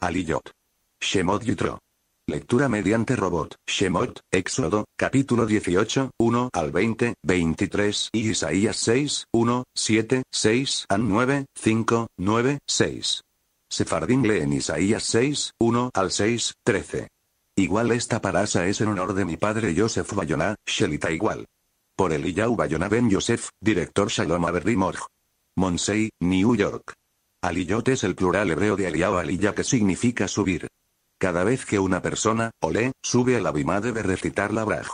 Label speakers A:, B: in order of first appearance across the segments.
A: Aliyot. Shemot Yitro. Lectura mediante robot. Shemot, Éxodo, capítulo 18, 1 al 20, 23 y Isaías 6, 1, 7, 6 9, 5, 9, 6. Sefardín lee en Isaías 6, 1 al 6, 13. Igual esta parasa es en honor de mi padre Joseph Bayona, Shelita igual. Por Eliyahu Bayona Ben Yosef, director Shalom Morj. Monsey, New York. Aliyot es el plural hebreo de Aliyah o Aliyah que significa subir. Cada vez que una persona, olé, sube al Abimá debe recitar la Braj.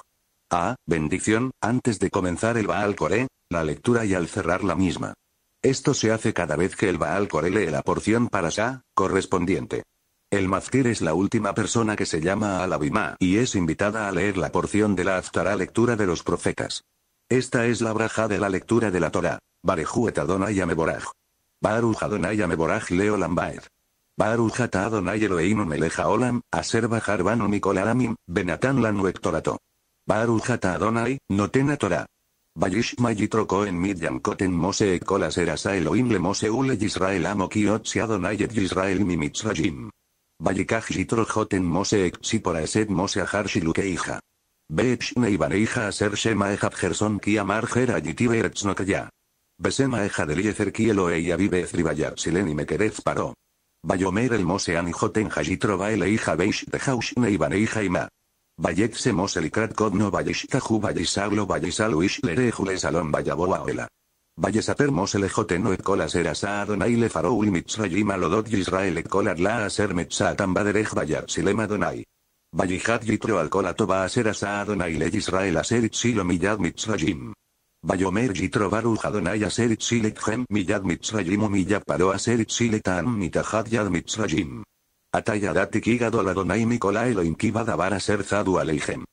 A: A, bendición, antes de comenzar el Baal Coré, la lectura y al cerrar la misma. Esto se hace cada vez que el Baal Coré lee la porción para Shah, correspondiente. El Mazkir es la última persona que se llama al Abimá y es invitada a leer la porción de la Aftara lectura de los profetas. Esta es la braja de la lectura de la Torah. barejuetadona y Ameboraj. Baruja Adonai Ameboraj Leo Lambaer Adonai Meleja Olam, Aser Bajar Banu Mikol Alamim, benatan Lanu ektorato. Baruja ata Adonai, Notena Torah. en Midyan Koten Mose Ekolas Erasa Elohim le Mose Ule Yisrael Amo Kiotzi Adonai et Yisrael Mimitzrajim. Bayikaj joten Mose Esed Mose a Shilukeija. Aser Shema ejad Gerson Besema eja de Yezer Kielo y vive Zribayar sileni y Mekerez paro. Bayomer el mose y Joten hajitro el hija Beish de Haushne y Baneija y Ma. kod se Mosel y Kratkovno Bayishtahu Bayisaluish Lere Jule Salón Bayaboa Oela. Bayesater Mosel Joten el Kolas Erasa Adonai le Farou y Mitzrayim Alodot Israel e Kolar la Aser Mitzatan Baderej Bayar Silema Donai. Bayijat Yitro al Kolatoba Aser Asa Adonai le Israel Aser Itzilo Mitzrajim. Mitzrayim. Bayomerji trovaru Hadonai Aseret Hem Miyad Mitzrayim Umiya Paro Aseret tan Mitajad Yad Mitzrayim. Atayadati Ikigado Adonai Elohim Kiba Davar Aser Zadu alejhem.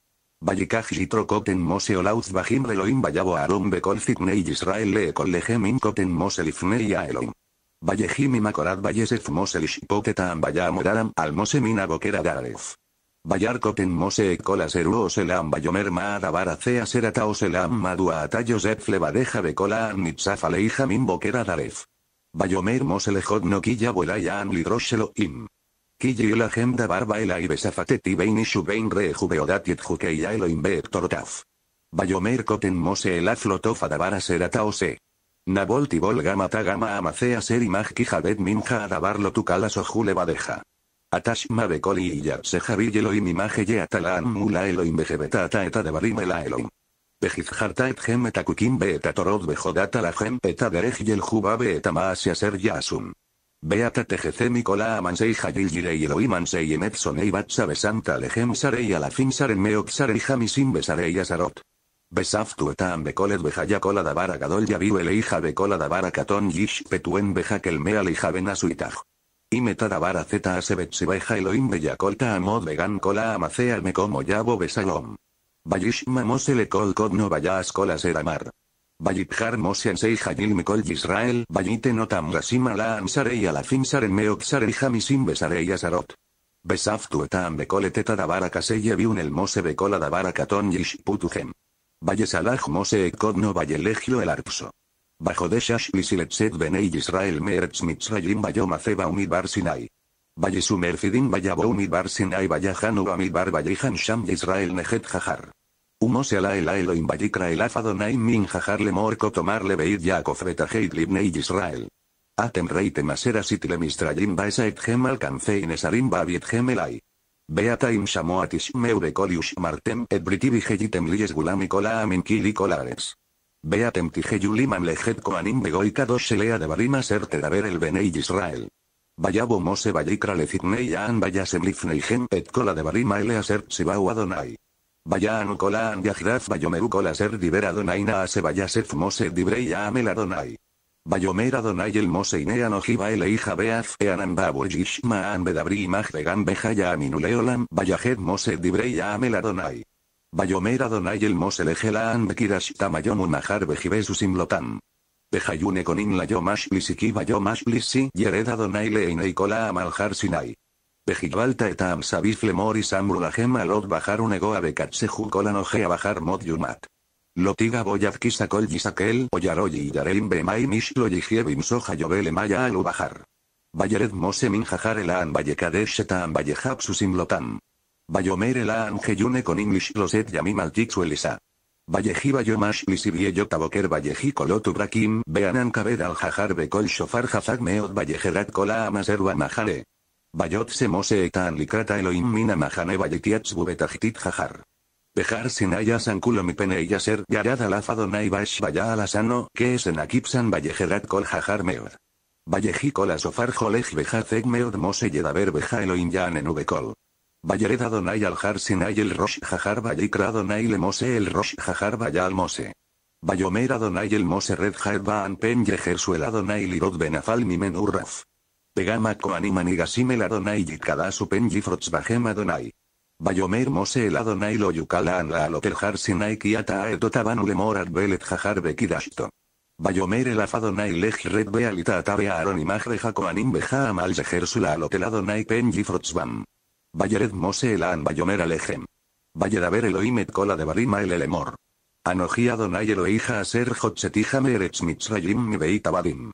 A: Vallecaj y trocoten mose olauz bajim reloim vayabo arom bekol fitnei Israel le kol lehem incoten mose lifnei aelom. Vallejim vallesef mose vayamodaram al mose mina MOSE oselam bajomer azeruoselam bayomerma adabarazea selam madua an flebadeja bekola min boquera daref. Bayomer mosele no killa vuelaya lidroshelo im. Killa la agenda barba el safateti bein y shubein rejubeodat yetjukeya eloim TAF Bayomer COTEN mose el aflotof adabara serataose. bol gama tagama amacea ser imaj kijabet minja adabarlo tukalas o jule Atashma bekoli y sejavil yeloim imaje ye atala mula Elohim bejebeta ata eta de barimela Elohim. Bejizharta et gem torod bejodata la gem y yel juba a ser yasum. Beata cola Nicola Amansei Hayil y Ansei Emet Batsa Besanta Sarei Alafim Saren Meok Sarei Besarei Besaftu etam bekolet kola davara gadol yabiu eleija bekola davara katon yish petuen kelmea lija benasuitaj. Ime Tadabara Zeta Asebetsebeja Elohim a Amod Vegan Cola Amacea Me Como Yabo Besalom. Vallishma Mosele Kol Kodno Vallas colas Seramar. Vallithar Mosean Sei me col Israel Vallite Notam Rasima La Ansarei Alafim Saren Meoxarei Hamisim Besarei Azarot. Besaftu etam bekole teta davara kaseye viun el mose bekola davara katon yishputuhem. Vallesalaj mose ekod no vallelegio el Bajo de Bajodesh ben Benei Israel Meretz Mitzrayim Bayom Aceba bar Sinai. Valle Sumerfidim bar Umibar Sinai Vayahanu Amidbar han Sham Israel Nehet Jajar. ala el Elohim Vayikra el Afadonai Min Jajar Lemor Kotomar Lebeid Yaakov Betaheid Libnei Israel. Atem Reite Masera Sitle Mistrayim Baesaet Gem Alcancein Esarim Babiet Gemelai. Beataim Shamoatish Meure Koliush Martem Et Britibi Hegitem Lies Gulami Kola Amin Kili Kolares. Beatem yuliman Lejet Koanim Begoika dos de Barima Ser Tedaber el Benei Israel. Vayabo Mose Vayikra lecitnei Yaan Vayasem Lifnei Et de Barima Elea Ser Sibau Adonai. cola an Yajiraf Vayomeru Kola Ser Diber Adonai Naase Vayasef Mose Dibrei Yaamel Adonai. Vayomer Adonai el Mose Inean Ojiba el hija Beaf Eanan Babu Yishmaan Bedabri Imaj Began Beja Yaamin aminuleolam Vayajet Mose Dibrei Yaamel Adonai. Bayomera donai el Mos elegelaam bekirashitama Simlotan. bejibesusim lotam. Pejayune conin la Yereda bayomashlissi yereda Adonai leinei a sinai. Bejibalta etam sabifle moris amrulahem alot bajar unegoa bekatsehu noje a bajar mod Lotiga boyad kisakol yisakel oyaroyi yareim bemai mishlo yijiebim soja yobele maya alu bajar. Bayered mosemin min jajar elaan vallekadeshetam Bayomere la yune con English Loset yamimal Altixu suelisa. Valleji Bayomash Lisibie Yota Boker Valleji Kolotu Brakim Beanan kaber al Jajar Bekol Shofar jazak Meot Vallejerat Kola Amaserwa Majare. Bayot mose eta anlikrata eloim Mina Majane bube Bubetajtit Jajar. Bejar Sinaya sanculo Mi Pene Yaser Yarad Alafa Donai Bash Vaya Alasano Que es en Akipsan Vallejerat Kol Jajar Meot. Valleji Kola Sofar Jolej Beja Meot Mose Yedaber Beja eloin yaan en Bayereda adonai al Harsinai el Rosh jajar Bayikra Donai le Mose el Rosh jajar Bayal Mose. Bayomer Adonai el Mose Red jarbaan Baan Pen Yeher Adonai Lirot Benafal Mimen Urraf. Pegama Koaniman y Gasimel Adonai Yitkadasu Pen Adonai. Bayomer Mose el Adonai lo Yukala la Aloter Har Sinai Kiata Aedotaban Ulemor velet Hajar Bekidashto. Bayomer el tota Afadonai Lej Red Bealita Atabe Aaron Imaj jaco anim Beja Amal Sula Adonai Pen Bayered Mose Elan Bayomer Alejem. elohim et Kola de Barima El Elemor. Anojía Donay Elohija Aser Jotsetijame Eretz Mitzrayim Nibeita Barim.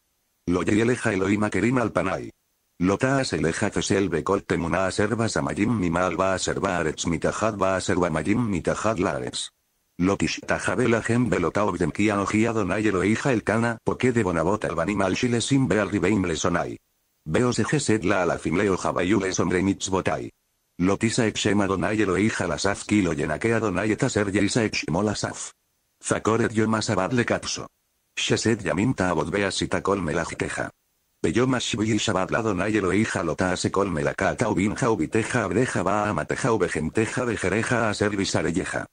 A: eleja elohim akerim Alpanay. Lota Eleja Fesel Bekol Temuna Aser Basamayim Mimal Va Aser Baaretz Mitajad Va Aser mayim Mitajad Lares. Lotistajabela gem belota obdemkia ojía donay hija el cana, porque de bonabot albanim al chile sin al ribeim lesonai. Veos la alafim leo jabayule sombre mitzbotai. Lotisa exema Adonai hija Lasaf Kilo Yenake donaieta ser Yerisa Eximo saf. Zakoret Yomas Abad capso. Shesed Yaminta Abod Beasita Kol Melajteja. Beyoma Shvi Shabad Ladonai se Lotase Kol Melakata Ubinja Ubiteja Abdeja Baamateja Ubejenteja Bejereja Aser Visareyeja.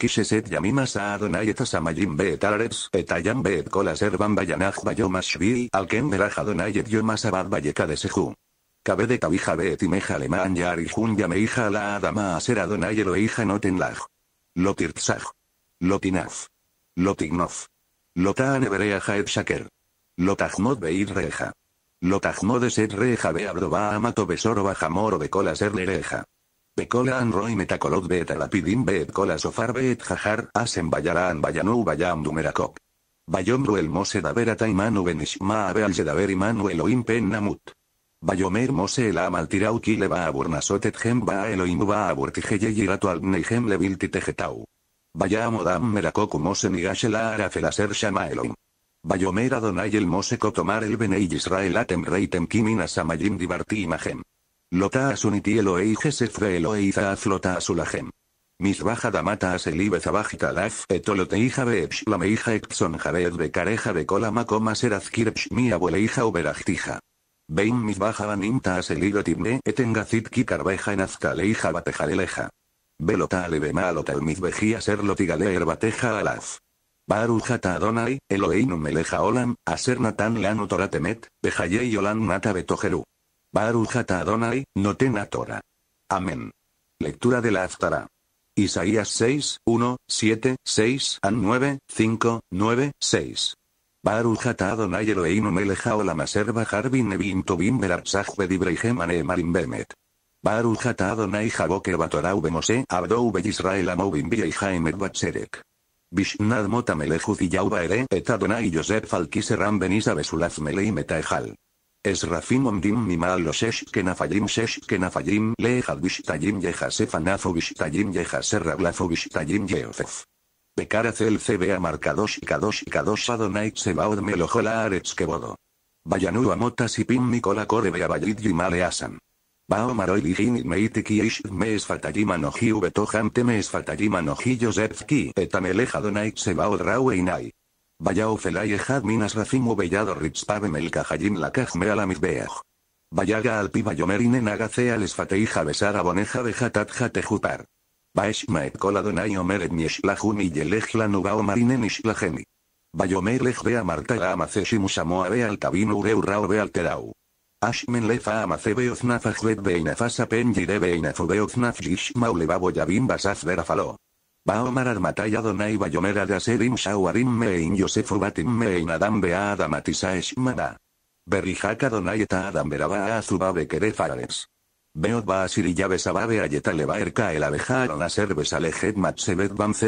A: Kisheset Yamimas Adonai Etasamayim Beetares Etayam Beet Kol Aser bayanaj Bayoma Alken Adonai de Seju. Cabe de Tabija Bet y Meja Alemán Yar y Jundia Meija la Adama Asera Donay Eloija Notenlaj. Lotirtzaj. Lotinaf. lotignof Lotaan eberea Jaet Shaker. Lotajmod Beir Reja. Lotajmod Eset Reja Beabroba Amato Besoro Bajamoro Becola Serlereja. Becola Anroy Metacolot Bet Alapidim Bet Cola Sofar Bet Jajar Asen Bayaran Bayanu Bayam Dumerakok. Bayomruel el Mose Davera Taimanu Benishma Abe Alzedaver Imanu Elohim Pen Namut. Bayomer Mose el amal tirau le va a burnasotet gem va a Elohim va a yiratu al neigem le Vaya merakoku mose la arafel shama Elohim. Bayomer Adonai el mose kotomar el benei Israel atem reitem kimina samayim dibarti imajem. Lota asuniti Elohei jesef de Elohei zaaf lota Asulahem. Misbaja damata aselibe zabajita laf etoloteija beepsh meija exon jared careja de cola coma serazkirpsh mi abueleija uberajtija. Bein Mizbaja Nimta timne Tibne Eten Gazit Kikarbeja en Azcaleija Batejaleleja. Velota Alebema Alotal Mizbejía Serlo Bateja Alaz. Barujata Adonai, Eloheinum Meleja Olam, Aser Natan leanu Toratemet, Bejayei Olan Nata Betojeru. Barujata Adonai, Notena Tora. Amén. Lectura de la Aftara. Isaías 6, 1, 7, 6, 9, 5, 9, 6. Baruch ata Adonai Eloheinu melech haolam asher bahar bin nevim tovim beratzach bedibreihem aneemarim bemet. Baruch Adonai batorau bemose abdou Yisrael amovim vieihaemet batserek. Bishnad mota melechuz y ere et Adonai Yosef alkiseram benisa besulaf melei metaejal. Esrafim omdim mimal los shesh Lejad lehad bishtayim yehasef Bish bishtayim yehaser rablafo bishtayim yeofef. Pecar CBA a dos y kadosh y kadosh adonai sebaod melojola arets kebodo. Bayanu amotas y pim nicola a bayid y maleasan. Bao maroi meite meitiki ish me esfatallima noji ubetohante me esfatallima noji se etameleja donai sebaod raueinai. Vaya felai ejad minas racimu bellado ritzpave melkajayim lakajme alamizbeaj. Vayaga alpibayomerinen agacea lesfateija besar aboneja bejatadja tejupar. Vaishma et donai Adonai omeret nishlahuni yelejlanu baomarine nishlaheni. Bayomelech bea marta amace shimushamoa bea altabin ureu rao bea Ashmen lefa amace beoznaf beinafasa pen jire beinafu beoznaf jishmau levabo verafalo. Baomar armatay Adonai bayomera de Asedim shawarim mein yosefu batim mein adam bea adamatisa eshmana. Berrijak Adonai eta adam beraba azuba bekerefares. Beot va a Sir y ababe ayetale a Yetalevaer el abejar a ser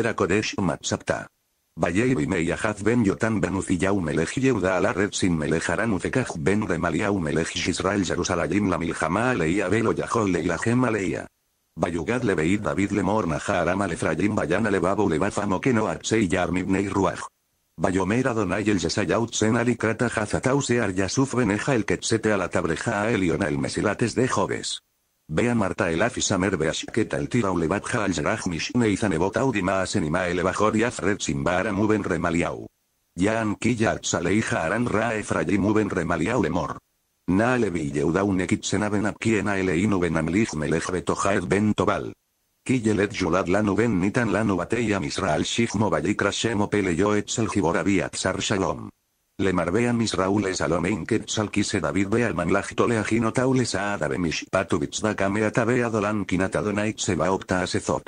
A: a kodesh matsapta. Valley bimei ajaz ben yotan ben uziyau yeuda a la red sin melejaran Ufekaj ben remaliau melech Israel yarusalayim la miljama aleia velo yahol la gema leía. Bayugad leveid David le morna harama le frayim bayana le le bafamo que no atsei yarmibnei Ruaj. Bayomer Adonai el Ali alikrata hazatau yasuf beneja el quetzete a la tabreja Eliona el mesilates de Joves. Bea Marta el afisa merbeashketa el tira ulebadja al jaraj mishne zanebot audima asenima el simbara muben remaliau. Yaan killa atzaleija aran ra efrayi muben remaliau lemor. Na levi yeudaun ekitsenaben apkiena ben melech ben tobal. Kiyelet yulad lanuben nitan lanu bateya misraal shif etzel sar shalom. Le marvea mis Raúles Alomein Salkise David Bealman Lajitoleajino Taules Adabemish Patovich Dakame Atabe donai se va Opta baruja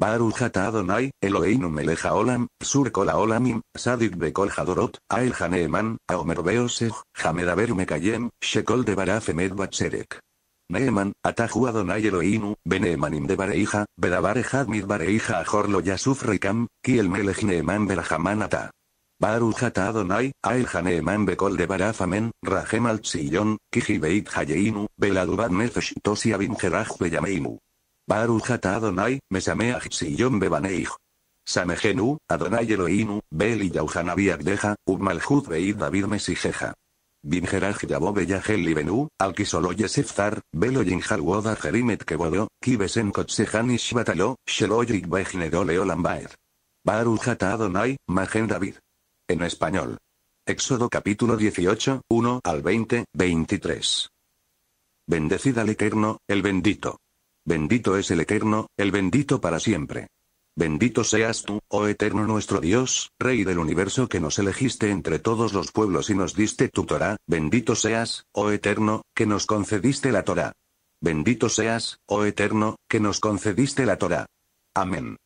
A: Barujata Adonai, Eloinu meleja Olam, Surkola Olamim, Sadik a Hadorot, Ael a Aomer Beosej, Hamedaber Mekayem, Shekol de Barafemed Batserek. Neeman, elo Adonai Eloinu, Beneemanim de Bareija, Bedabare mid Bareija ya Yasuf reikam, Kiel melej Neeman Belahaman Ata. Barujatadonai, Adonai, Ael Bekol de Barafamen, rajemal Rahem al veit Kiji Beit Hayeinu, Beladubat Nefesh Tosi Abin Beyameinu. Baruch Adonai, Samejenu, Adonai Eloinu, Bel y Yauhanabi Agdeja, David Mesijeja. Binjeraj Yabo Beyahel Libenu, Alkisolo Belo Jerimet Kebodo, Kibesen Kotsehan Shvatalo, Sheloyik Bejneroleo Baruhatadonai, Adonai, Magen David. En español. Éxodo capítulo 18, 1 al 20, 23. Bendecida al Eterno, el bendito. Bendito es el Eterno, el bendito para siempre. Bendito seas tú, oh Eterno nuestro Dios, Rey del universo que nos elegiste entre todos los pueblos y nos diste tu Torah, bendito seas, oh Eterno, que nos concediste la Torah. Bendito seas, oh Eterno, que nos concediste la Torah. Amén.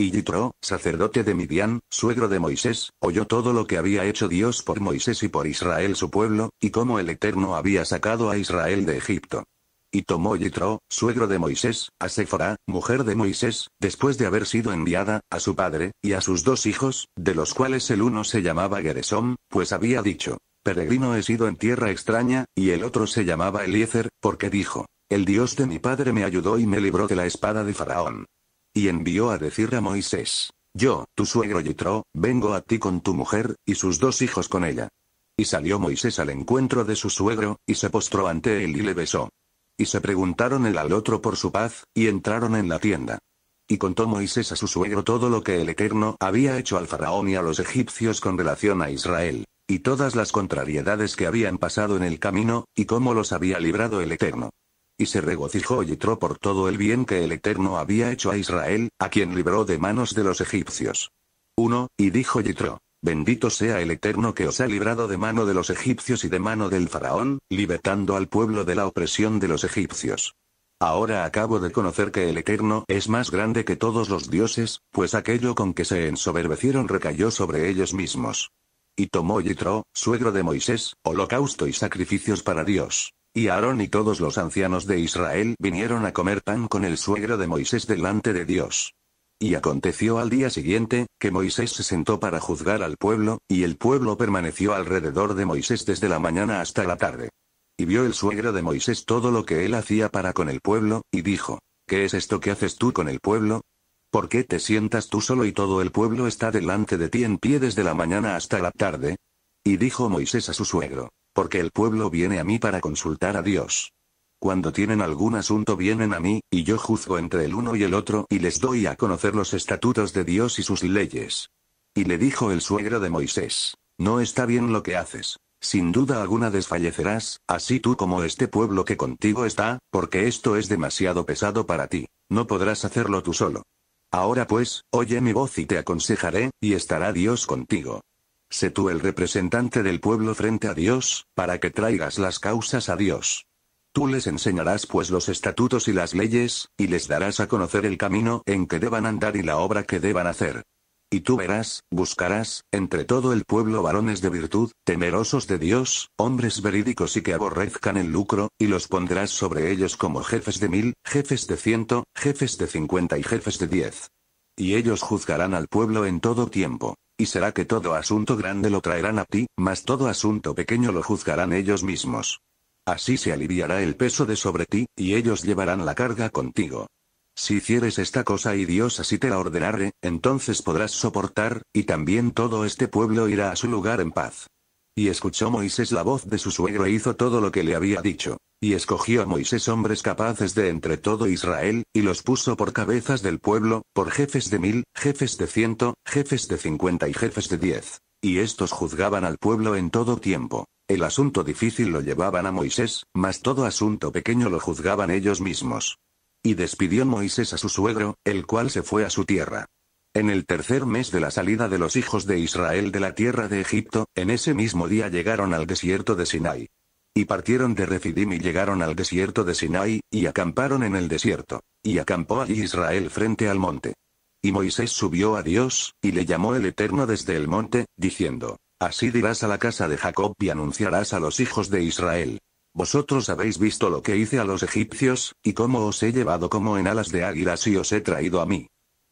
A: Y Yitro, sacerdote de Midian, suegro de Moisés, oyó todo lo que había hecho Dios por Moisés y por Israel su pueblo, y cómo el Eterno había sacado a Israel de Egipto. Y tomó Yitro, suegro de Moisés, a Sephora, mujer de Moisés, después de haber sido enviada, a su padre, y a sus dos hijos, de los cuales el uno se llamaba Geresom, pues había dicho, peregrino he sido en tierra extraña, y el otro se llamaba Eliezer, porque dijo, el Dios de mi padre me ayudó y me libró de la espada de Faraón. Y envió a decir a Moisés, Yo, tu suegro Yitro, vengo a ti con tu mujer, y sus dos hijos con ella. Y salió Moisés al encuentro de su suegro, y se postró ante él y le besó. Y se preguntaron el al otro por su paz, y entraron en la tienda. Y contó Moisés a su suegro todo lo que el Eterno había hecho al faraón y a los egipcios con relación a Israel, y todas las contrariedades que habían pasado en el camino, y cómo los había librado el Eterno y se regocijó Yitro por todo el bien que el Eterno había hecho a Israel, a quien libró de manos de los egipcios. 1. Y dijo Yitro, Bendito sea el Eterno que os ha librado de mano de los egipcios y de mano del faraón, libertando al pueblo de la opresión de los egipcios. Ahora acabo de conocer que el Eterno es más grande que todos los dioses, pues aquello con que se ensoberbecieron recayó sobre ellos mismos. Y tomó Yitro, suegro de Moisés, holocausto y sacrificios para Dios. Y Aarón y todos los ancianos de Israel vinieron a comer pan con el suegro de Moisés delante de Dios. Y aconteció al día siguiente, que Moisés se sentó para juzgar al pueblo, y el pueblo permaneció alrededor de Moisés desde la mañana hasta la tarde. Y vio el suegro de Moisés todo lo que él hacía para con el pueblo, y dijo, ¿qué es esto que haces tú con el pueblo? ¿Por qué te sientas tú solo y todo el pueblo está delante de ti en pie desde la mañana hasta la tarde? Y dijo Moisés a su suegro, porque el pueblo viene a mí para consultar a Dios. Cuando tienen algún asunto vienen a mí, y yo juzgo entre el uno y el otro y les doy a conocer los estatutos de Dios y sus leyes. Y le dijo el suegro de Moisés, no está bien lo que haces. Sin duda alguna desfallecerás, así tú como este pueblo que contigo está, porque esto es demasiado pesado para ti, no podrás hacerlo tú solo. Ahora pues, oye mi voz y te aconsejaré, y estará Dios contigo, Sé tú el representante del pueblo frente a Dios, para que traigas las causas a Dios. Tú les enseñarás pues los estatutos y las leyes, y les darás a conocer el camino en que deban andar y la obra que deban hacer. Y tú verás, buscarás, entre todo el pueblo varones de virtud, temerosos de Dios, hombres verídicos y que aborrezcan el lucro, y los pondrás sobre ellos como jefes de mil, jefes de ciento, jefes de cincuenta y jefes de diez. Y ellos juzgarán al pueblo en todo tiempo. Y será que todo asunto grande lo traerán a ti, mas todo asunto pequeño lo juzgarán ellos mismos. Así se aliviará el peso de sobre ti, y ellos llevarán la carga contigo. Si hicieres esta cosa y Dios así te la ordenare, entonces podrás soportar, y también todo este pueblo irá a su lugar en paz. Y escuchó Moisés la voz de su suegro e hizo todo lo que le había dicho. Y escogió a Moisés hombres capaces de entre todo Israel, y los puso por cabezas del pueblo, por jefes de mil, jefes de ciento, jefes de cincuenta y jefes de diez. Y estos juzgaban al pueblo en todo tiempo. El asunto difícil lo llevaban a Moisés, mas todo asunto pequeño lo juzgaban ellos mismos. Y despidió Moisés a su suegro, el cual se fue a su tierra. En el tercer mes de la salida de los hijos de Israel de la tierra de Egipto, en ese mismo día llegaron al desierto de Sinai. Y partieron de Refidim y llegaron al desierto de Sinai, y acamparon en el desierto. Y acampó allí Israel frente al monte. Y Moisés subió a Dios, y le llamó el Eterno desde el monte, diciendo, Así dirás a la casa de Jacob y anunciarás a los hijos de Israel. Vosotros habéis visto lo que hice a los egipcios, y cómo os he llevado como en alas de águilas y os he traído a mí.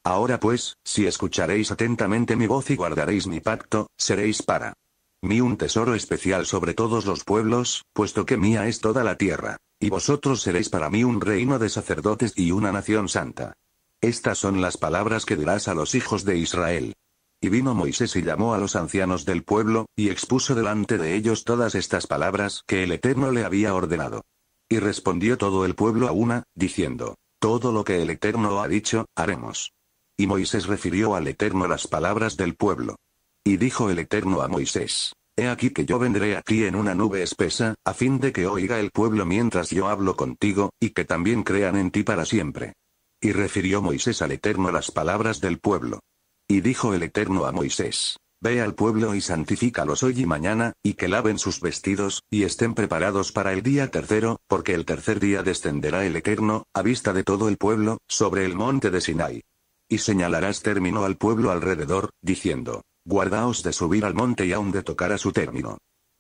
A: Ahora pues, si escucharéis atentamente mi voz y guardaréis mi pacto, seréis para mí un tesoro especial sobre todos los pueblos, puesto que mía es toda la tierra. Y vosotros seréis para mí un reino de sacerdotes y una nación santa. Estas son las palabras que dirás a los hijos de Israel. Y vino Moisés y llamó a los ancianos del pueblo, y expuso delante de ellos todas estas palabras que el Eterno le había ordenado. Y respondió todo el pueblo a una, diciendo, Todo lo que el Eterno ha dicho, haremos. Y Moisés refirió al Eterno las palabras del pueblo. Y dijo el Eterno a Moisés, He aquí que yo vendré a ti en una nube espesa, a fin de que oiga el pueblo mientras yo hablo contigo, y que también crean en ti para siempre. Y refirió Moisés al Eterno las palabras del pueblo. Y dijo el Eterno a Moisés, Ve al pueblo y santifícalos hoy y mañana, y que laven sus vestidos, y estén preparados para el día tercero, porque el tercer día descenderá el Eterno, a vista de todo el pueblo, sobre el monte de Sinai. Y señalarás término al pueblo alrededor, diciendo, guardaos de subir al monte y aun de tocar a su término.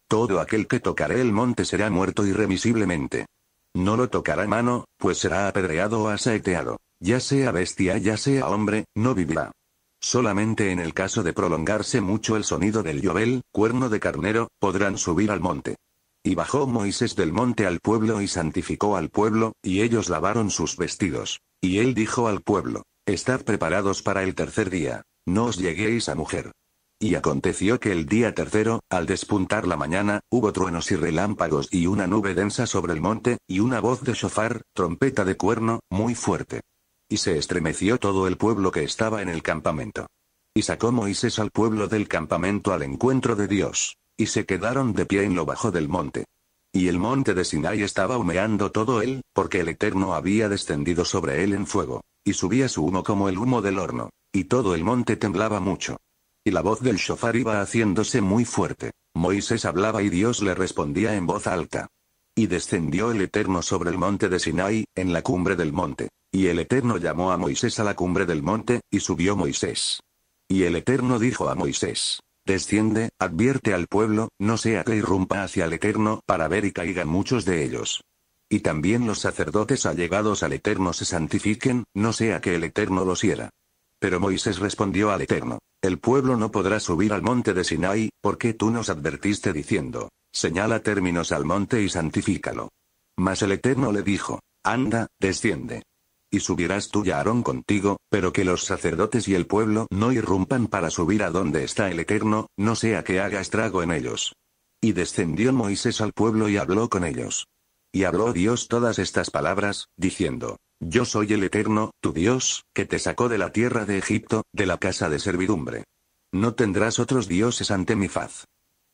A: Todo aquel que tocaré el monte será muerto irremisiblemente. No lo tocará mano, pues será apedreado o asaeteado, ya sea bestia ya sea hombre, no vivirá. Solamente en el caso de prolongarse mucho el sonido del llobel, cuerno de carnero, podrán subir al monte. Y bajó Moisés del monte al pueblo y santificó al pueblo, y ellos lavaron sus vestidos. Y él dijo al pueblo, Estad preparados para el tercer día. No os lleguéis a mujer. Y aconteció que el día tercero, al despuntar la mañana, hubo truenos y relámpagos y una nube densa sobre el monte, y una voz de shofar, trompeta de cuerno, muy fuerte. Y se estremeció todo el pueblo que estaba en el campamento. Y sacó Moisés al pueblo del campamento al encuentro de Dios. Y se quedaron de pie en lo bajo del monte. Y el monte de Sinai estaba humeando todo él, porque el Eterno había descendido sobre él en fuego, y subía su humo como el humo del horno, y todo el monte temblaba mucho. Y la voz del shofar iba haciéndose muy fuerte. Moisés hablaba y Dios le respondía en voz alta. Y descendió el Eterno sobre el monte de Sinai, en la cumbre del monte. Y el Eterno llamó a Moisés a la cumbre del monte, y subió Moisés. Y el Eterno dijo a Moisés, Desciende, advierte al pueblo, no sea que irrumpa hacia el Eterno para ver y caigan muchos de ellos. Y también los sacerdotes allegados al Eterno se santifiquen, no sea que el Eterno los hiera. Pero Moisés respondió al Eterno, el pueblo no podrá subir al monte de Sinai, porque tú nos advertiste diciendo, señala términos al monte y santifícalo. Mas el Eterno le dijo, anda, desciende y subirás tú y Aarón contigo, pero que los sacerdotes y el pueblo no irrumpan para subir a donde está el Eterno, no sea que haga estrago en ellos. Y descendió Moisés al pueblo y habló con ellos. Y habló Dios todas estas palabras, diciendo, Yo soy el Eterno, tu Dios, que te sacó de la tierra de Egipto, de la casa de servidumbre. No tendrás otros dioses ante mi faz.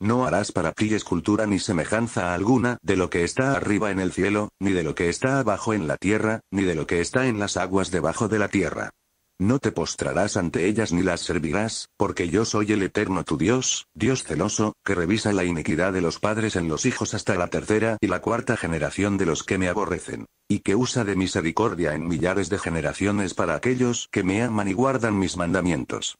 A: No harás para ti escultura ni semejanza alguna de lo que está arriba en el cielo, ni de lo que está abajo en la tierra, ni de lo que está en las aguas debajo de la tierra. No te postrarás ante ellas ni las servirás, porque yo soy el eterno tu Dios, Dios celoso, que revisa la iniquidad de los padres en los hijos hasta la tercera y la cuarta generación de los que me aborrecen, y que usa de misericordia en millares de generaciones para aquellos que me aman y guardan mis mandamientos.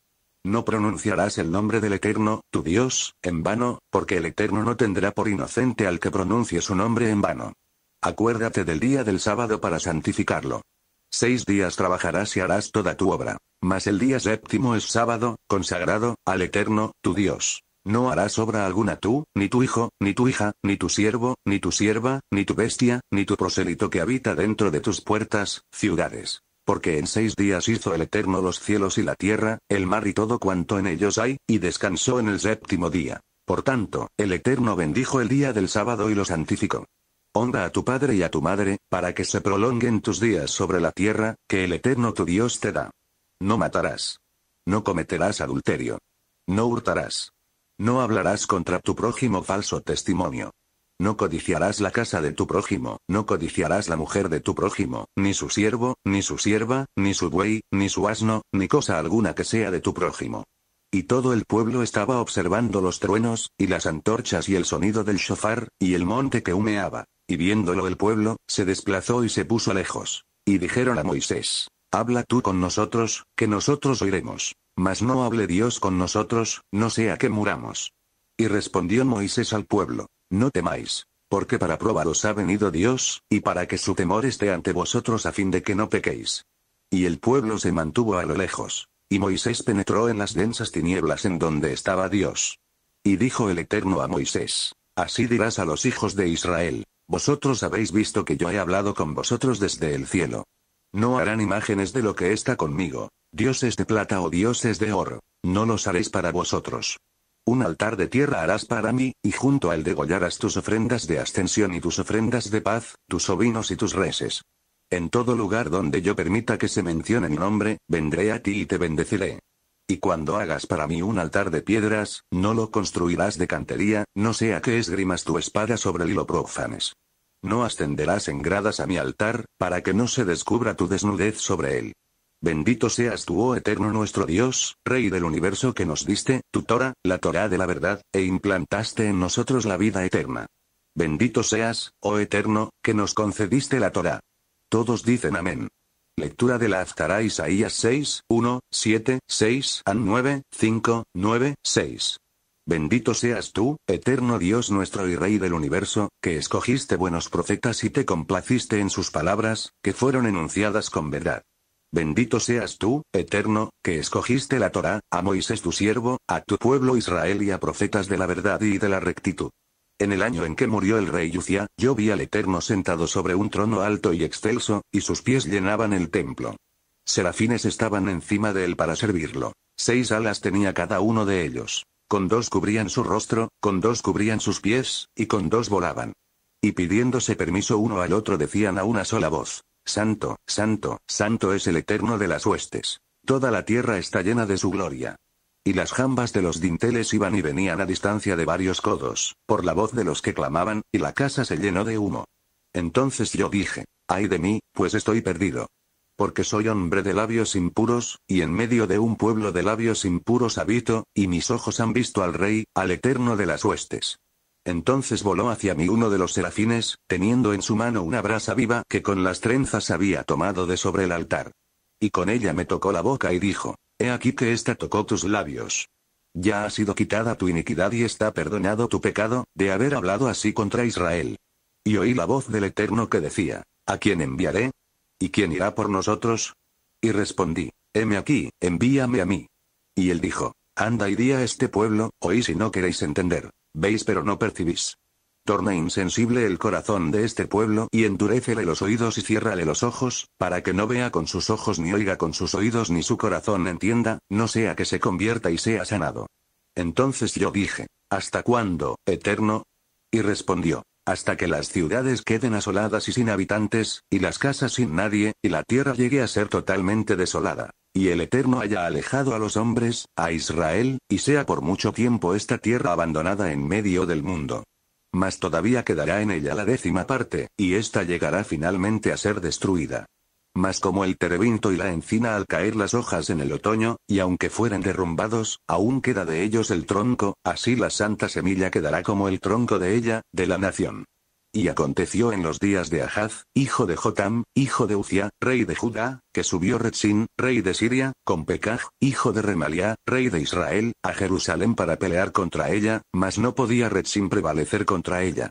A: No pronunciarás el nombre del Eterno, tu Dios, en vano, porque el Eterno no tendrá por inocente al que pronuncie su nombre en vano. Acuérdate del día del sábado para santificarlo. Seis días trabajarás y harás toda tu obra. Mas el día séptimo es sábado, consagrado, al Eterno, tu Dios. No harás obra alguna tú, ni tu hijo, ni tu hija, ni tu siervo, ni tu sierva, ni tu bestia, ni tu prosélito que habita dentro de tus puertas, ciudades. Porque en seis días hizo el Eterno los cielos y la tierra, el mar y todo cuanto en ellos hay, y descansó en el séptimo día. Por tanto, el Eterno bendijo el día del sábado y lo santificó. Honra a tu padre y a tu madre, para que se prolonguen tus días sobre la tierra, que el Eterno tu Dios te da. No matarás. No cometerás adulterio. No hurtarás. No hablarás contra tu prójimo falso testimonio. No codiciarás la casa de tu prójimo, no codiciarás la mujer de tu prójimo, ni su siervo, ni su sierva, ni su buey, ni su asno, ni cosa alguna que sea de tu prójimo. Y todo el pueblo estaba observando los truenos, y las antorchas y el sonido del shofar, y el monte que humeaba. Y viéndolo el pueblo, se desplazó y se puso lejos. Y dijeron a Moisés, Habla tú con nosotros, que nosotros oiremos. Mas no hable Dios con nosotros, no sea que muramos. Y respondió Moisés al pueblo, no temáis. Porque para probaros ha venido Dios, y para que su temor esté ante vosotros a fin de que no pequéis. Y el pueblo se mantuvo a lo lejos. Y Moisés penetró en las densas tinieblas en donde estaba Dios. Y dijo el Eterno a Moisés, Así dirás a los hijos de Israel, vosotros habéis visto que yo he hablado con vosotros desde el cielo. No harán imágenes de lo que está conmigo, dioses de plata o dioses de oro, no los haréis para vosotros. Un altar de tierra harás para mí, y junto al degollarás tus ofrendas de ascensión y tus ofrendas de paz, tus ovinos y tus reses. En todo lugar donde yo permita que se mencione mi nombre, vendré a ti y te bendeciré. Y cuando hagas para mí un altar de piedras, no lo construirás de cantería, no sea que esgrimas tu espada sobre él y lo profanes. No ascenderás en gradas a mi altar, para que no se descubra tu desnudez sobre él. Bendito seas tú, oh eterno nuestro Dios, Rey del universo que nos diste, tu Torah, la Torah de la verdad, e implantaste en nosotros la vida eterna. Bendito seas, oh eterno, que nos concediste la Torah. Todos dicen amén. Lectura de la Aftara Isaías 6, 1, 7, 6, 9, 5, 9, 6. Bendito seas tú, eterno Dios nuestro y Rey del universo, que escogiste buenos profetas y te complaciste en sus palabras, que fueron enunciadas con verdad. Bendito seas tú, Eterno, que escogiste la Torá, a Moisés tu siervo, a tu pueblo Israel y a profetas de la verdad y de la rectitud. En el año en que murió el rey Yucia, yo vi al Eterno sentado sobre un trono alto y excelso, y sus pies llenaban el templo. Serafines estaban encima de él para servirlo. Seis alas tenía cada uno de ellos. Con dos cubrían su rostro, con dos cubrían sus pies, y con dos volaban. Y pidiéndose permiso uno al otro decían a una sola voz, Santo, santo, santo es el eterno de las huestes. Toda la tierra está llena de su gloria. Y las jambas de los dinteles iban y venían a distancia de varios codos, por la voz de los que clamaban, y la casa se llenó de humo. Entonces yo dije, ay de mí, pues estoy perdido. Porque soy hombre de labios impuros, y en medio de un pueblo de labios impuros habito, y mis ojos han visto al Rey, al Eterno de las huestes. Entonces voló hacia mí uno de los serafines, teniendo en su mano una brasa viva que con las trenzas había tomado de sobre el altar. Y con ella me tocó la boca y dijo, He aquí que ésta tocó tus labios. Ya ha sido quitada tu iniquidad y está perdonado tu pecado, de haber hablado así contra Israel. Y oí la voz del Eterno que decía, ¿A quién enviaré? ¿Y quién irá por nosotros? Y respondí, heme aquí, envíame a mí. Y él dijo, anda y di a este pueblo, oí si no queréis entender. Veis pero no percibís. Torna insensible el corazón de este pueblo y endurecele los oídos y ciérrale los ojos, para que no vea con sus ojos ni oiga con sus oídos ni su corazón entienda, no sea que se convierta y sea sanado. Entonces yo dije, ¿Hasta cuándo, Eterno? Y respondió, hasta que las ciudades queden asoladas y sin habitantes, y las casas sin nadie, y la tierra llegue a ser totalmente desolada. Y el Eterno haya alejado a los hombres, a Israel, y sea por mucho tiempo esta tierra abandonada en medio del mundo. Mas todavía quedará en ella la décima parte, y ésta llegará finalmente a ser destruida. Mas como el terebinto y la encina al caer las hojas en el otoño, y aunque fueran derrumbados, aún queda de ellos el tronco, así la santa semilla quedará como el tronco de ella, de la nación. Y aconteció en los días de Ahaz, hijo de Jotam, hijo de Ucia rey de Judá, que subió Retzin, rey de Siria, con Pecaj, hijo de Remaliah, rey de Israel, a Jerusalén para pelear contra ella, mas no podía Retzin prevalecer contra ella.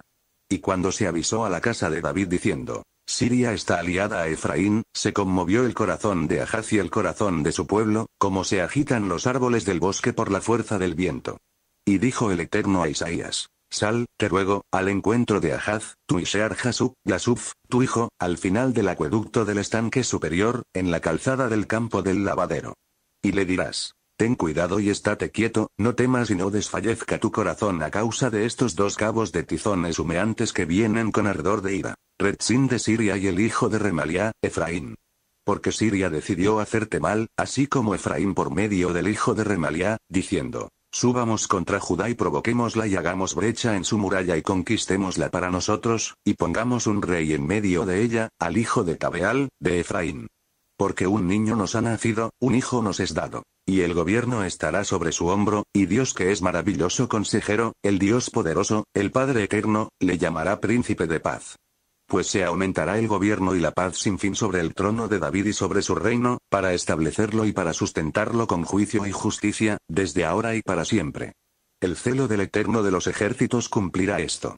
A: Y cuando se avisó a la casa de David diciendo, Siria está aliada a Efraín, se conmovió el corazón de Ajaz y el corazón de su pueblo, como se agitan los árboles del bosque por la fuerza del viento. Y dijo el Eterno a Isaías, Sal, te ruego, al encuentro de Ahaz, tu Ishear Jasub, Yasuf, tu hijo, al final del acueducto del estanque superior, en la calzada del campo del lavadero. Y le dirás, Ten cuidado y estate quieto, no temas y no desfallezca tu corazón a causa de estos dos cabos de tizones humeantes que vienen con ardor de ira. Retzin de Siria y el hijo de Remalia, Efraín. Porque Siria decidió hacerte mal, así como Efraín por medio del hijo de Remalia, diciendo, Subamos contra Judá y provoquémosla y hagamos brecha en su muralla y conquistémosla para nosotros, y pongamos un rey en medio de ella, al hijo de Tabeal, de Efraín. Porque un niño nos ha nacido, un hijo nos es dado. Y el gobierno estará sobre su hombro, y Dios que es maravilloso consejero, el Dios poderoso, el Padre eterno, le llamará príncipe de paz pues se aumentará el gobierno y la paz sin fin sobre el trono de David y sobre su reino, para establecerlo y para sustentarlo con juicio y justicia, desde ahora y para siempre. El celo del Eterno de los ejércitos cumplirá esto.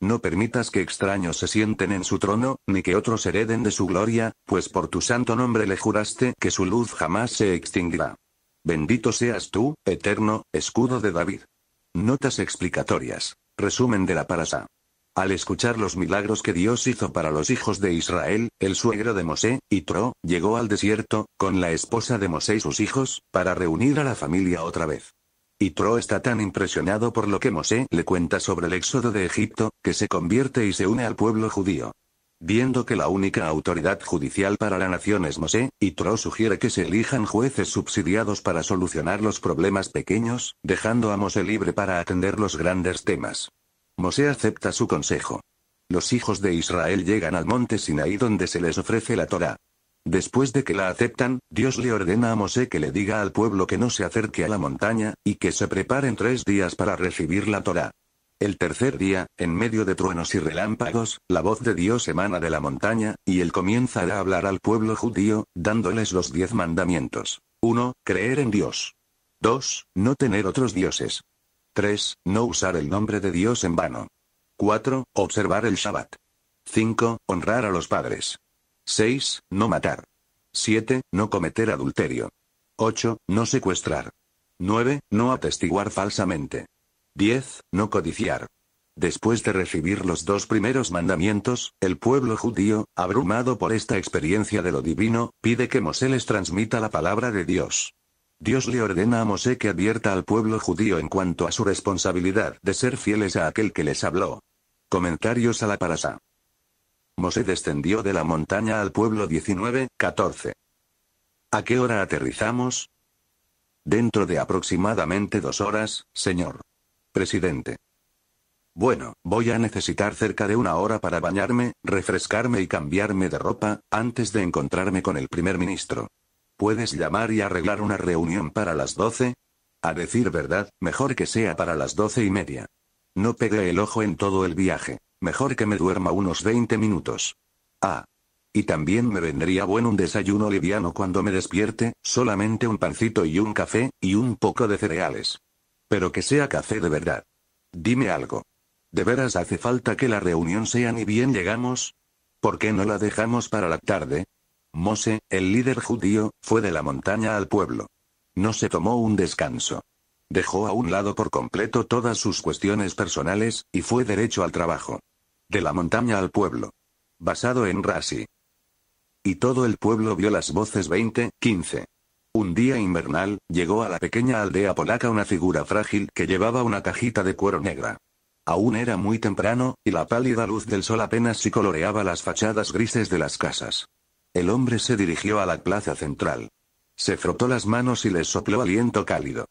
A: No permitas que extraños se sienten en su trono, ni que otros hereden de su gloria, pues por tu santo nombre le juraste que su luz jamás se extinguirá. Bendito seas tú, eterno, escudo de David. Notas explicatorias. Resumen de la parasa. Al escuchar los milagros que Dios hizo para los hijos de Israel, el suegro de Mosé, Tro, llegó al desierto, con la esposa de Mosé y sus hijos, para reunir a la familia otra vez. Y Tro está tan impresionado por lo que Mosé le cuenta sobre el éxodo de Egipto, que se convierte y se une al pueblo judío. Viendo que la única autoridad judicial para la nación es Mosé, y Tro sugiere que se elijan jueces subsidiados para solucionar los problemas pequeños, dejando a Mosé libre para atender los grandes temas. Mosé acepta su consejo. Los hijos de Israel llegan al monte Sinaí donde se les ofrece la Torá. Después de que la aceptan, Dios le ordena a Mosé que le diga al pueblo que no se acerque a la montaña, y que se preparen tres días para recibir la Torá. El tercer día, en medio de truenos y relámpagos, la voz de Dios emana de la montaña, y él comienza a hablar al pueblo judío, dándoles los diez mandamientos. 1. Creer en Dios. 2. No tener otros dioses. 3. No usar el nombre de Dios en vano. 4. Observar el Shabbat. 5. Honrar a los padres. 6. No matar. 7. No cometer adulterio. 8. No secuestrar. 9. No atestiguar falsamente. 10. No codiciar. Después de recibir los dos primeros mandamientos, el pueblo judío, abrumado por esta experiencia de lo divino, pide que Mosé les transmita la palabra de Dios. Dios le ordena a Mosé que advierta al pueblo judío en cuanto a su responsabilidad de ser fieles a aquel que les habló. Comentarios a la parasa. Mose descendió de la montaña al pueblo 19, 14. ¿A qué hora aterrizamos? Dentro de aproximadamente dos horas, señor. Presidente. Bueno, voy a necesitar cerca de una hora para bañarme, refrescarme y cambiarme de ropa, antes de encontrarme con el primer ministro. ¿Puedes llamar y arreglar una reunión para las 12? A decir verdad, mejor que sea para las doce y media. No pegué el ojo en todo el viaje. Mejor que me duerma unos 20 minutos. Ah. Y también me vendría buen un desayuno liviano cuando me despierte, solamente un pancito y un café, y un poco de cereales. Pero que sea café de verdad. Dime algo. ¿De veras hace falta que la reunión sea ni bien llegamos? ¿Por qué no la dejamos para la tarde? Mose, el líder judío, fue de la montaña al pueblo. No se tomó un descanso. Dejó a un lado por completo todas sus cuestiones personales, y fue derecho al trabajo. De la montaña al pueblo. Basado en Rasi. Y todo el pueblo vio las voces 20, 15. Un día invernal, llegó a la pequeña aldea polaca una figura frágil que llevaba una cajita de cuero negra. Aún era muy temprano, y la pálida luz del sol apenas si coloreaba las fachadas grises de las casas. El hombre se dirigió a la plaza central. Se frotó las manos y les sopló aliento cálido.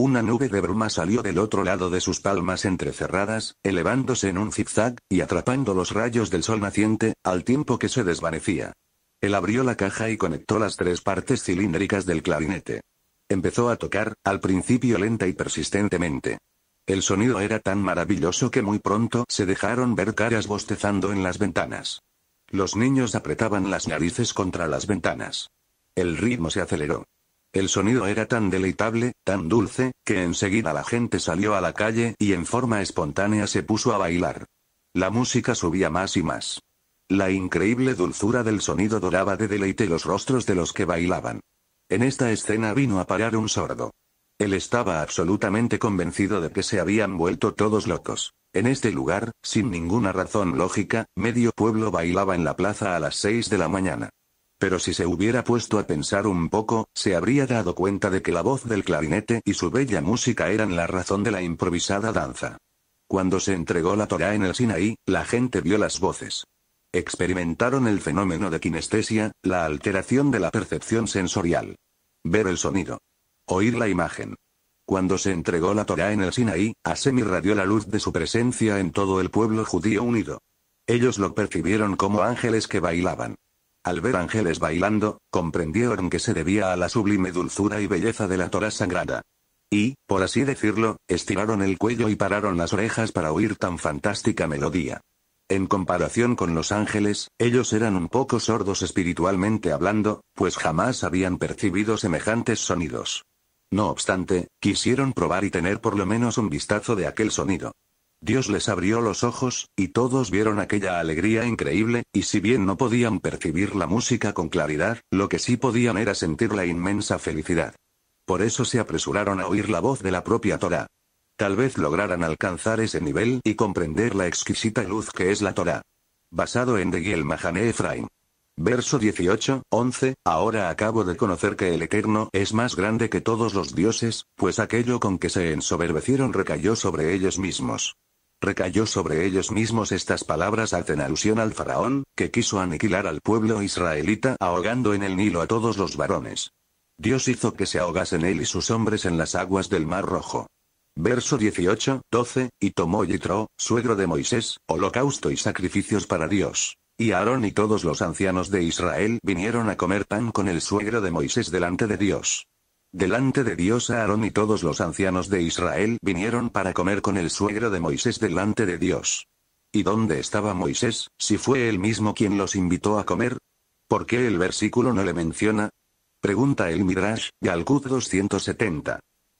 A: Una nube de bruma salió del otro lado de sus palmas entrecerradas, elevándose en un zigzag, y atrapando los rayos del sol naciente, al tiempo que se desvanecía. Él abrió la caja y conectó las tres partes cilíndricas del clarinete. Empezó a tocar, al principio lenta y persistentemente. El sonido era tan maravilloso que muy pronto se dejaron ver caras bostezando en las ventanas. Los niños apretaban las narices contra las ventanas. El ritmo se aceleró. El sonido era tan deleitable, tan dulce, que enseguida la gente salió a la calle y en forma espontánea se puso a bailar. La música subía más y más. La increíble dulzura del sonido doraba de deleite los rostros de los que bailaban. En esta escena vino a parar un sordo. Él estaba absolutamente convencido de que se habían vuelto todos locos. En este lugar, sin ninguna razón lógica, medio pueblo bailaba en la plaza a las seis de la mañana. Pero si se hubiera puesto a pensar un poco, se habría dado cuenta de que la voz del clarinete y su bella música eran la razón de la improvisada danza. Cuando se entregó la Torá en el Sinaí, la gente vio las voces. Experimentaron el fenómeno de kinestesia, la alteración de la percepción sensorial. Ver el sonido. Oír la imagen. Cuando se entregó la Torá en el Sinaí, Asemi radió la luz de su presencia en todo el pueblo judío unido. Ellos lo percibieron como ángeles que bailaban. Al ver ángeles bailando, comprendieron que se debía a la sublime dulzura y belleza de la Torah sagrada. Y, por así decirlo, estiraron el cuello y pararon las orejas para oír tan fantástica melodía. En comparación con los ángeles, ellos eran un poco sordos espiritualmente hablando, pues jamás habían percibido semejantes sonidos. No obstante, quisieron probar y tener por lo menos un vistazo de aquel sonido. Dios les abrió los ojos, y todos vieron aquella alegría increíble, y si bien no podían percibir la música con claridad, lo que sí podían era sentir la inmensa felicidad. Por eso se apresuraron a oír la voz de la propia Torah. Tal vez lograran alcanzar ese nivel y comprender la exquisita luz que es la Torah. Basado en De Mahane Efraim. Verso 18, 11, Ahora acabo de conocer que el Eterno es más grande que todos los dioses, pues aquello con que se ensoberbecieron recayó sobre ellos mismos. Recayó sobre ellos mismos estas palabras hacen alusión al faraón, que quiso aniquilar al pueblo israelita ahogando en el Nilo a todos los varones. Dios hizo que se ahogasen él y sus hombres en las aguas del Mar Rojo. Verso 18, 12, y tomó Yitro, suegro de Moisés, holocausto y sacrificios para Dios. Y Aarón y todos los ancianos de Israel vinieron a comer pan con el suegro de Moisés delante de Dios. Delante de Dios Aarón y todos los ancianos de Israel vinieron para comer con el suegro de Moisés delante de Dios. ¿Y dónde estaba Moisés, si fue él mismo quien los invitó a comer? ¿Por qué el versículo no le menciona? Pregunta el Midrash, Yalkut 270.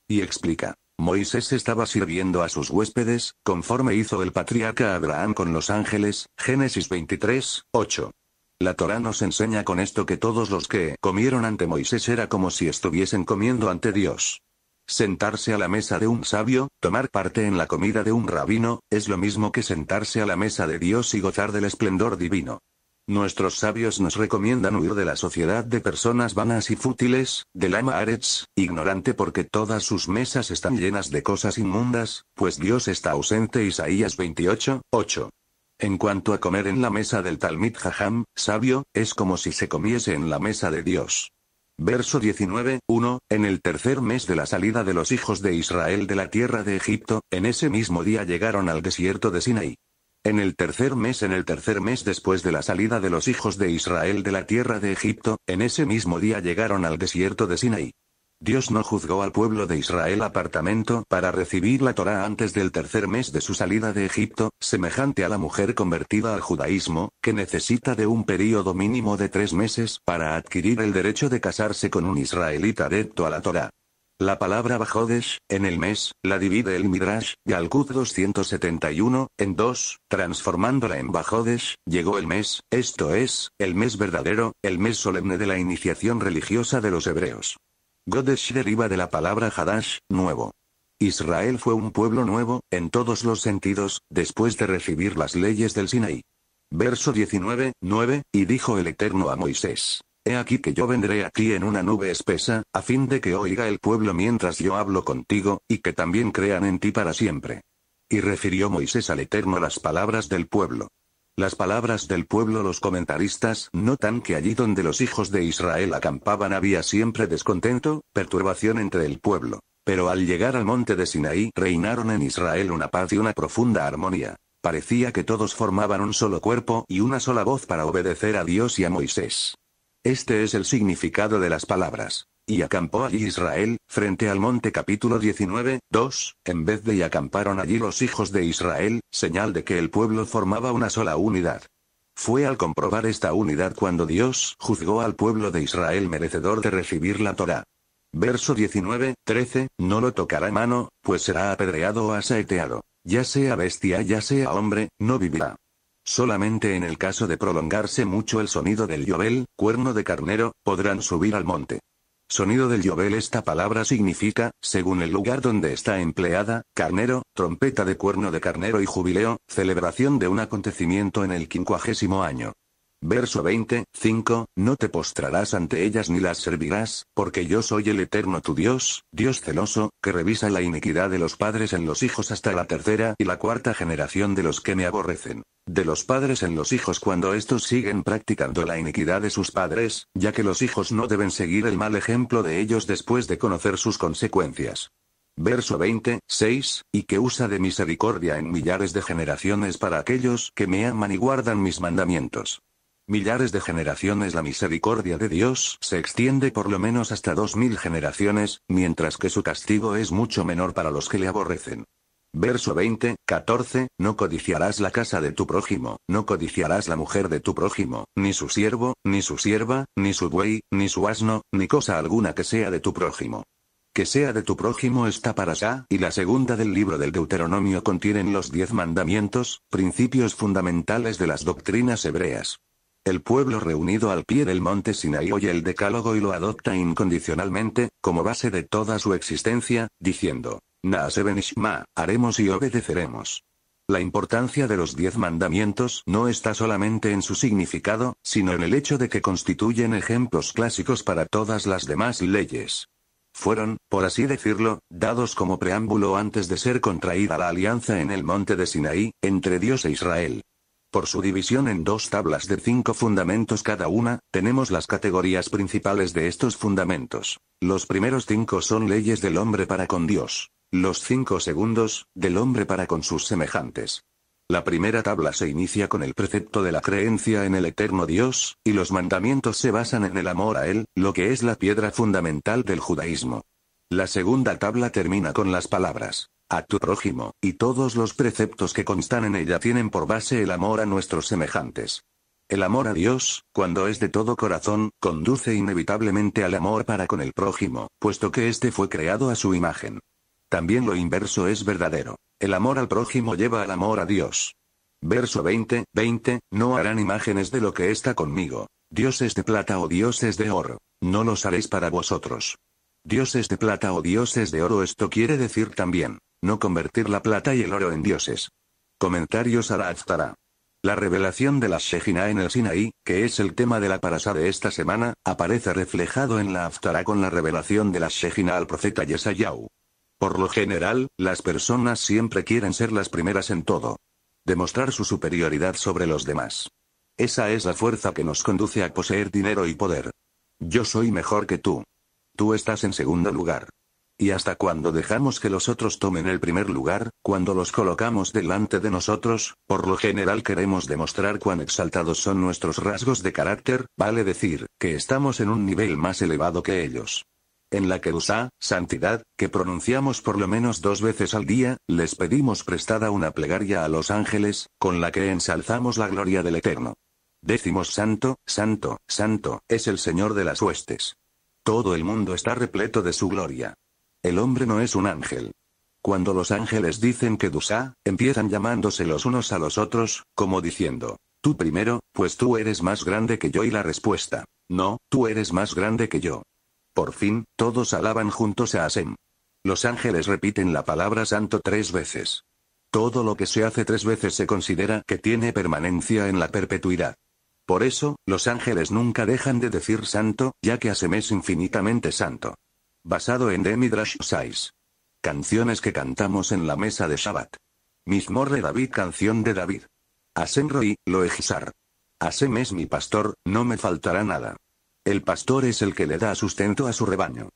A: Y explica. Moisés estaba sirviendo a sus huéspedes, conforme hizo el patriarca Abraham con los ángeles, Génesis 23, 8. La Torá nos enseña con esto que todos los que comieron ante Moisés era como si estuviesen comiendo ante Dios. Sentarse a la mesa de un sabio, tomar parte en la comida de un rabino, es lo mismo que sentarse a la mesa de Dios y gozar del esplendor divino. Nuestros sabios nos recomiendan huir de la sociedad de personas vanas y fútiles, del ama Aretz, ignorante porque todas sus mesas están llenas de cosas inmundas, pues Dios está ausente Isaías 28, 8. En cuanto a comer en la mesa del Talmid Jajam, sabio, es como si se comiese en la mesa de Dios. Verso 19, en el tercer mes de la salida de los hijos de Israel de la tierra de Egipto, en ese mismo día llegaron al desierto de Sinaí. En el tercer mes, en el tercer mes después de la salida de los hijos de Israel de la tierra de Egipto, en ese mismo día llegaron al desierto de Sinaí. Dios no juzgó al pueblo de Israel apartamento para recibir la Torah antes del tercer mes de su salida de Egipto, semejante a la mujer convertida al judaísmo, que necesita de un período mínimo de tres meses para adquirir el derecho de casarse con un israelita adepto a la Torah. La palabra Bajodesh, en el mes, la divide el Midrash, Galcud 271, en dos, transformándola en Bajodesh, llegó el mes, esto es, el mes verdadero, el mes solemne de la iniciación religiosa de los hebreos. Godesh deriva de la palabra Hadash, nuevo. Israel fue un pueblo nuevo, en todos los sentidos, después de recibir las leyes del Sinaí. Verso 19, 9, y dijo el Eterno a Moisés. He aquí que yo vendré a ti en una nube espesa, a fin de que oiga el pueblo mientras yo hablo contigo, y que también crean en ti para siempre. Y refirió Moisés al Eterno las palabras del pueblo. Las palabras del pueblo los comentaristas notan que allí donde los hijos de Israel acampaban había siempre descontento, perturbación entre el pueblo. Pero al llegar al monte de Sinaí reinaron en Israel una paz y una profunda armonía. Parecía que todos formaban un solo cuerpo y una sola voz para obedecer a Dios y a Moisés. Este es el significado de las palabras y acampó allí Israel, frente al monte capítulo 19, 2, en vez de y acamparon allí los hijos de Israel, señal de que el pueblo formaba una sola unidad. Fue al comprobar esta unidad cuando Dios juzgó al pueblo de Israel merecedor de recibir la Torah. Verso 19, 13, no lo tocará mano, pues será apedreado o asaeteado. Ya sea bestia, ya sea hombre, no vivirá. Solamente en el caso de prolongarse mucho el sonido del llobel, cuerno de carnero, podrán subir al monte. Sonido del yobel Esta palabra significa, según el lugar donde está empleada, carnero, trompeta de cuerno de carnero y jubileo, celebración de un acontecimiento en el quincuagésimo año. Verso 20, 5, No te postrarás ante ellas ni las servirás, porque yo soy el eterno tu Dios, Dios celoso, que revisa la iniquidad de los padres en los hijos hasta la tercera y la cuarta generación de los que me aborrecen. De los padres en los hijos cuando estos siguen practicando la iniquidad de sus padres, ya que los hijos no deben seguir el mal ejemplo de ellos después de conocer sus consecuencias. Verso 20, 6, y que usa de misericordia en millares de generaciones para aquellos que me aman y guardan mis mandamientos millares de generaciones la misericordia de Dios se extiende por lo menos hasta dos mil generaciones, mientras que su castigo es mucho menor para los que le aborrecen. Verso 20, 14, No codiciarás la casa de tu prójimo, no codiciarás la mujer de tu prójimo, ni su siervo, ni su sierva, ni su buey, ni su asno, ni cosa alguna que sea de tu prójimo. Que sea de tu prójimo está para allá, y la segunda del libro del Deuteronomio contienen los diez mandamientos, principios fundamentales de las doctrinas hebreas. El pueblo reunido al pie del monte Sinaí oye el decálogo y lo adopta incondicionalmente, como base de toda su existencia, diciendo, Naase haremos y obedeceremos. La importancia de los diez mandamientos no está solamente en su significado, sino en el hecho de que constituyen ejemplos clásicos para todas las demás leyes. Fueron, por así decirlo, dados como preámbulo antes de ser contraída la alianza en el monte de Sinaí, entre Dios e Israel. Por su división en dos tablas de cinco fundamentos cada una, tenemos las categorías principales de estos fundamentos. Los primeros cinco son leyes del hombre para con Dios. Los cinco segundos, del hombre para con sus semejantes. La primera tabla se inicia con el precepto de la creencia en el eterno Dios, y los mandamientos se basan en el amor a Él, lo que es la piedra fundamental del judaísmo. La segunda tabla termina con las palabras, a tu prójimo, y todos los preceptos que constan en ella tienen por base el amor a nuestros semejantes. El amor a Dios, cuando es de todo corazón, conduce inevitablemente al amor para con el prójimo, puesto que éste fue creado a su imagen. También lo inverso es verdadero. El amor al prójimo lleva al amor a Dios. Verso 20, 20, no harán imágenes de lo que está conmigo. Dios es de plata o es de oro, no los haréis para vosotros. Dioses de plata o dioses de oro esto quiere decir también, no convertir la plata y el oro en dioses. Comentarios a la Aftara. La revelación de la Shejina en el Sinaí, que es el tema de la Parasa de esta semana, aparece reflejado en la Aftara con la revelación de la Shejina al profeta Yeshayau. Por lo general, las personas siempre quieren ser las primeras en todo. Demostrar su superioridad sobre los demás. Esa es la fuerza que nos conduce a poseer dinero y poder. Yo soy mejor que tú. Tú estás en segundo lugar. Y hasta cuando dejamos que los otros tomen el primer lugar, cuando los colocamos delante de nosotros, por lo general queremos demostrar cuán exaltados son nuestros rasgos de carácter, vale decir, que estamos en un nivel más elevado que ellos. En la que usa, santidad, que pronunciamos por lo menos dos veces al día, les pedimos prestada una plegaria a los ángeles, con la que ensalzamos la gloria del Eterno. Decimos santo, santo, santo, es el Señor de las huestes. Todo el mundo está repleto de su gloria. El hombre no es un ángel. Cuando los ángeles dicen que Dusá, empiezan llamándose los unos a los otros, como diciendo, tú primero, pues tú eres más grande que yo y la respuesta, no, tú eres más grande que yo. Por fin, todos alaban juntos a Asem. Los ángeles repiten la palabra santo tres veces. Todo lo que se hace tres veces se considera que tiene permanencia en la perpetuidad. Por eso, los ángeles nunca dejan de decir santo, ya que Hashem es infinitamente santo. Basado en Demidrash 6. Canciones que cantamos en la mesa de Shabbat. Mismorre David Canción de David. Hashem Roy, lo Ejizar. es mi pastor, no me faltará nada. El pastor es el que le da sustento a su rebaño.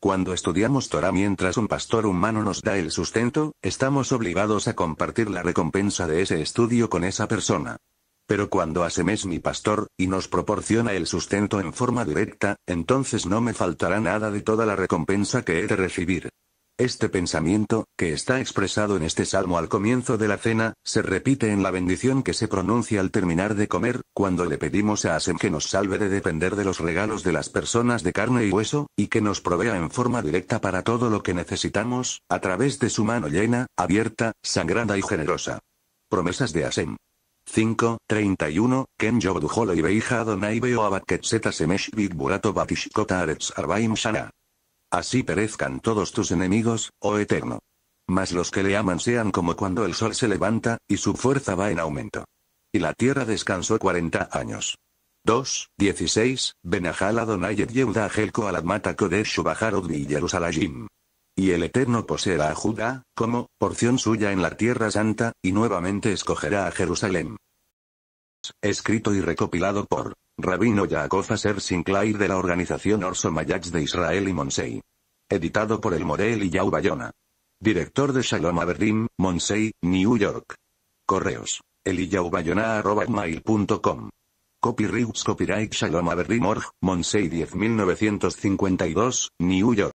A: Cuando estudiamos Torah mientras un pastor humano nos da el sustento, estamos obligados a compartir la recompensa de ese estudio con esa persona. Pero cuando Asem es mi pastor, y nos proporciona el sustento en forma directa, entonces no me faltará nada de toda la recompensa que he de recibir. Este pensamiento, que está expresado en este salmo al comienzo de la cena, se repite en la bendición que se pronuncia al terminar de comer, cuando le pedimos a Asem que nos salve de depender de los regalos de las personas de carne y hueso, y que nos provea en forma directa para todo lo que necesitamos, a través de su mano llena, abierta, sangrada y generosa. Promesas de Asem. 5, 31, Ken Yobduholo y Beija Adonai Beo Semesh Big Burato Batishkota Arbaim Shana. Así perezcan todos tus enemigos, oh eterno. Mas los que le aman sean como cuando el sol se levanta, y su fuerza va en aumento. Y la tierra descansó 40 años. 2, 16, Benajal Adonai Yehuda Helko de Kodesh Bajarod Yerusalajim y el Eterno poseerá a Judá, como porción suya en la tierra santa, y nuevamente escogerá a Jerusalén. Escrito y recopilado por Rabino Yaakov Aser Sinclair de la organización Orso Mayach de Israel y Monsei. Editado por el Morel y Yau Bayona. Director de Shalom Aberdim, Monsei, New York. Correos. eliyaubayona.com. Copyrights Copyright Shalom Averdim Org, Monsei 10952, New York.